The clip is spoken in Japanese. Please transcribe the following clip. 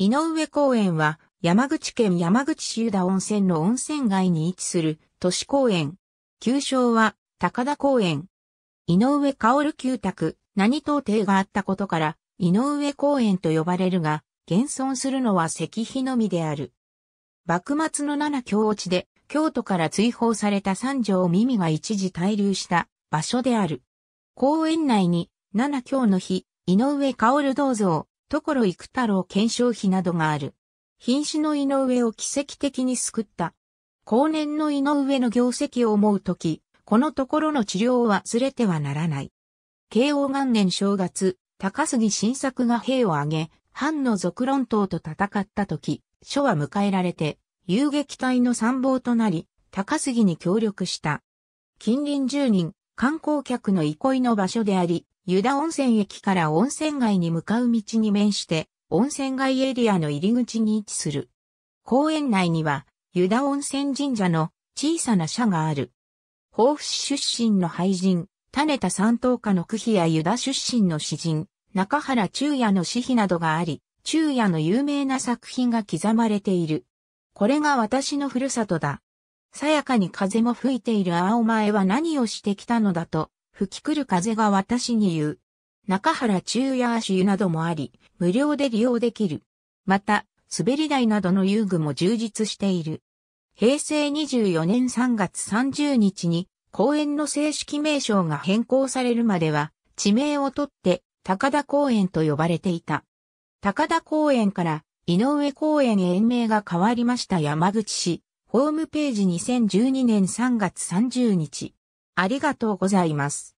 井上公園は山口県山口市湯田温泉の温泉街に位置する都市公園。旧称は高田公園。井上薫旧宅、何到邸があったことから井上公園と呼ばれるが、現存するのは石碑のみである。幕末の七京落ちで京都から追放された三条耳が一時滞留した場所である。公園内に七京の日、井上薫銅像、所幾太郎検証碑などがある。瀕死の井上を奇跡的に救った。後年の井上の業績を思うとき、このところの治療を忘れてはならない。慶応元年正月、高杉晋作が兵を挙げ、藩の俗論党と戦ったとき、書は迎えられて、遊撃隊の参謀となり、高杉に協力した。近隣住人、観光客の憩いの場所であり、湯田温泉駅から温泉街に向かう道に面して、温泉街エリアの入り口に位置する。公園内には、湯田温泉神社の小さな社がある。甲府市出身の俳人、種田三等家の区比や湯田出身の詩人、中原中也の詩碑などがあり、中也の有名な作品が刻まれている。これが私のふるさとだ。さやかに風も吹いている青前は何をしてきたのだと、吹き来る風が私に言う。中原中や足湯などもあり、無料で利用できる。また、滑り台などの遊具も充実している。平成24年3月30日に公園の正式名称が変更されるまでは、地名をとって高田公園と呼ばれていた。高田公園から井上公園へ園名が変わりました山口市、ホームページ2012年3月30日。ありがとうございます。